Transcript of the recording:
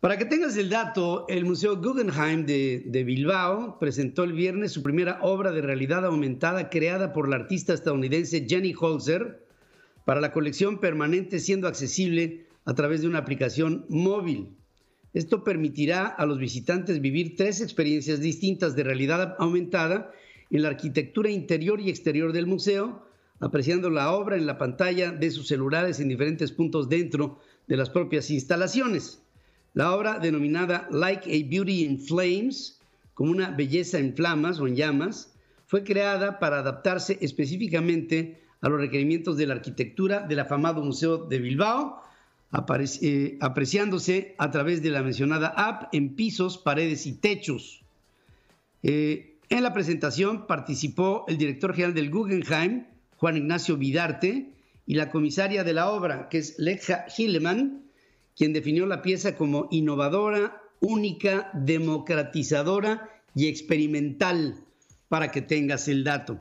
Para que tengas el dato, el Museo Guggenheim de, Bilbao presentó el viernes su primera obra de realidad aumentada creada por la artista estadounidense Jenny Holzer para la colección permanente siendo accesible a través de una aplicación móvil. Esto permitirá a los visitantes vivir tres experiencias distintas de realidad aumentada en la arquitectura interior y exterior del museo, apreciando la obra en la pantalla de sus celulares en diferentes puntos dentro de las propias instalaciones. La obra denominada Like a Beauty in Flames, como una belleza en flamas o en llamas, fue creada para adaptarse específicamente a los requerimientos de la arquitectura del afamado Museo de Bilbao, eh, apreciándose a través de la mencionada app en pisos, paredes y techos. Eh, en la presentación participó el director general del Guggenheim, Juan Ignacio Vidarte, y la comisaria de la obra, que es Leja Hilleman, quien definió la pieza como innovadora, única, democratizadora y experimental, para que tengas el dato.